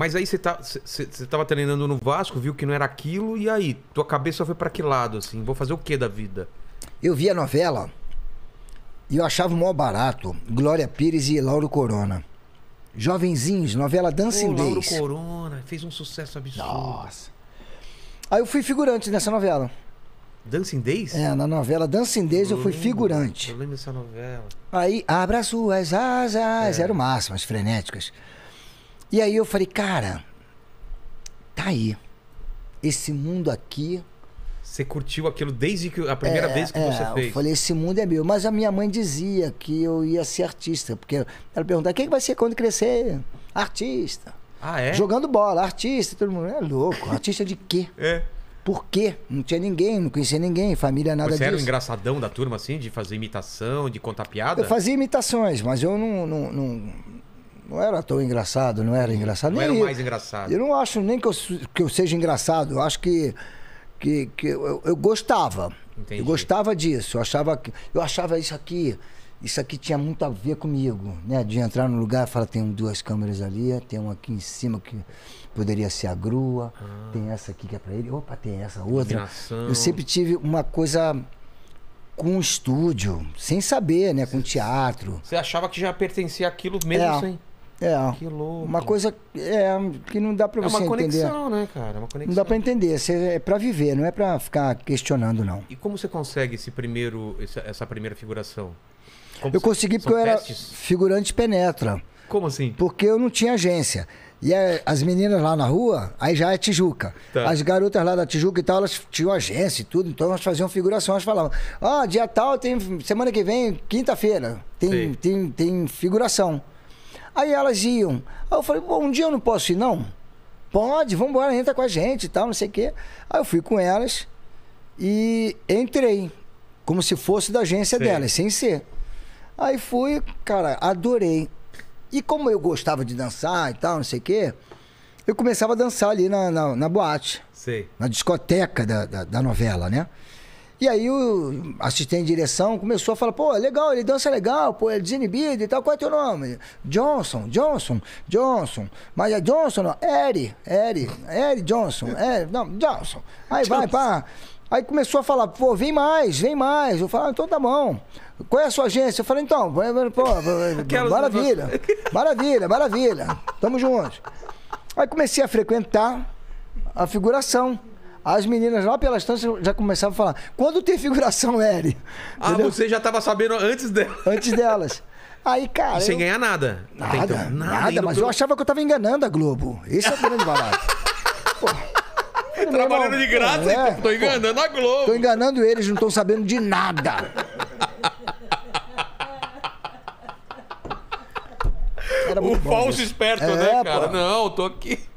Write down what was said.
Mas aí você tá, estava treinando no Vasco, viu que não era aquilo, e aí? Tua cabeça foi para que lado, assim? Vou fazer o que da vida? Eu vi a novela e eu achava o maior barato Glória Pires e Lauro Corona. Jovenzinhos, novela Dancing Days. Lauro Corona, fez um sucesso absurdo. Nossa. Aí eu fui figurante nessa novela. Dancing Days? É, na novela Dancing Days eu, eu fui lembro, figurante. Eu lembro dessa novela. Aí, abra suas asas. É. Era o máximo, as frenéticas. E aí eu falei, cara, tá aí. Esse mundo aqui. Você curtiu aquilo desde que a primeira é, vez que é, você fez? Eu falei, esse mundo é meu. Mas a minha mãe dizia que eu ia ser artista, porque ela perguntava: quem vai ser quando crescer? Artista. Ah, é? Jogando bola, artista, todo mundo. É louco, artista de quê? é. Por quê? Não tinha ninguém, não conhecia ninguém, família, nada Você disso. Você era um engraçadão da turma, assim, de fazer imitação, de contar piada? Eu fazia imitações, mas eu não, não, não não era tão engraçado, não era engraçado. Não nem era o mais engraçado. Eu não acho nem que eu, que eu seja engraçado, eu acho que, que, que eu, eu gostava. Entendi. Eu gostava disso, eu achava, que, eu achava isso aqui, isso aqui tinha muito a ver comigo, né? De entrar no lugar e falar, tem duas câmeras ali, tem uma aqui em cima que poderia ser a grua, ah. tem essa aqui que é para ele, opa, tem essa outra. Eu sempre tive uma coisa com estúdio, sem saber, né? Com teatro. Você achava que já pertencia àquilo mesmo é. sem... É. Que louco. Uma coisa é, que não dá pra é você entender. É uma conexão, né, cara? Uma conexão. Não dá pra entender. Você, é pra viver, não é pra ficar questionando, não. E como você consegue esse primeiro, essa primeira figuração? Como eu consegui porque eu era figurante penetra. Como assim? Porque eu não tinha agência. E as meninas lá na rua, aí já é Tijuca. Tá. As garotas lá da Tijuca e tal, elas tinham agência e tudo, então elas faziam figuração, elas falavam, ah, dia tal, tem semana que vem, quinta-feira, tem, tem, tem figuração. Aí elas iam. Aí eu falei, bom, um dia eu não posso ir, não? Pode, vamos embora, entra com a gente e tal, não sei o quê. Aí eu fui com elas e entrei, como se fosse da agência Sim. delas, sem ser. Aí fui, cara, adorei. E como eu gostava de dançar e tal, não sei o quê, eu começava a dançar ali na, na, na boate. Na discoteca da, da, da novela, né? E aí o assistente de direção começou a falar, pô, legal, ele dança legal, pô, ele é desinibido e tal, qual é teu nome? Johnson, Johnson, Johnson. Mas é Johnson, não, Eri, Eri, Eri Johnson, é. Eri, não, Johnson. Aí Johnson. vai, pá. Aí começou a falar, pô, vem mais, vem mais. Eu falava, ah, então tá bom. Qual é a sua agência? Eu falei, então, pô, maravilha, maravilha, maravilha. Tamo junto. Aí comecei a frequentar a figuração. As meninas lá pelas tantas já começavam a falar: quando tem figuração, Eri? Ah, Entendeu? você já estava sabendo antes delas. Antes delas. Aí, cara. E sem eu... ganhar nada. Nada, então, nada, nada mas pro... eu achava que eu estava enganando a Globo. Esse é o grande barato. Tá trabalhando de graça, então, é, tô enganando pô, a Globo. Tô enganando eles, não estão sabendo de nada. o falso esperto, é, né, cara? Pô. Não, tô aqui.